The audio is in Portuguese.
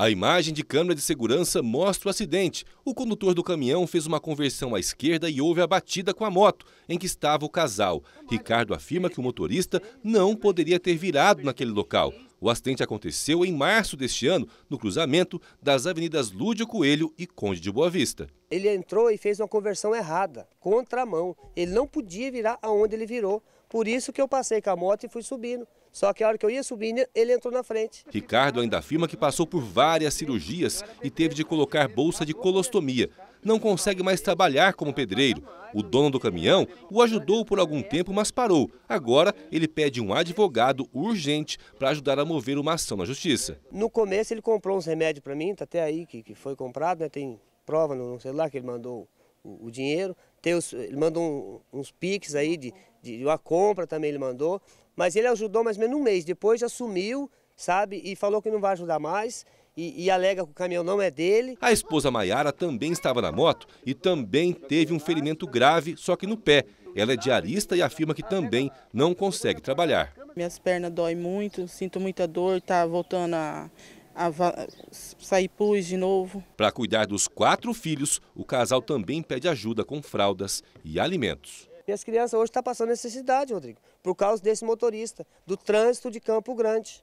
A imagem de câmera de segurança mostra o acidente. O condutor do caminhão fez uma conversão à esquerda e houve a batida com a moto, em que estava o casal. Ricardo afirma que o motorista não poderia ter virado naquele local. O acidente aconteceu em março deste ano, no cruzamento das avenidas Lúdio Coelho e Conde de Boa Vista. Ele entrou e fez uma conversão errada, contra a mão. Ele não podia virar aonde ele virou. Por isso que eu passei com a moto e fui subindo. Só que a hora que eu ia subindo, ele entrou na frente. Ricardo ainda afirma que passou por várias cirurgias e teve de colocar bolsa de colostomia. Não consegue mais trabalhar como pedreiro. O dono do caminhão o ajudou por algum tempo, mas parou. Agora ele pede um advogado urgente para ajudar a mover uma ação na justiça. No começo ele comprou uns remédios para mim, está até aí que, que foi comprado, né? Tem prova no celular que ele mandou o, o dinheiro. Tem os, ele mandou um, uns piques aí de, de uma compra também ele mandou. Mas ele ajudou mais ou menos um mês. Depois já sumiu, sabe? E falou que não vai ajudar mais. E, e, alega que o caminhão não é dele. A esposa Maiara também estava na moto e também teve um ferimento grave, só que no pé. Ela é diarista e afirma que também não consegue trabalhar. Minhas pernas doem muito, sinto muita dor, está voltando a a sair pus de novo. Para cuidar dos quatro filhos, o casal também pede ajuda com fraldas e alimentos. E as crianças hoje estão tá passando necessidade, Rodrigo, por causa desse motorista, do trânsito de Campo Grande.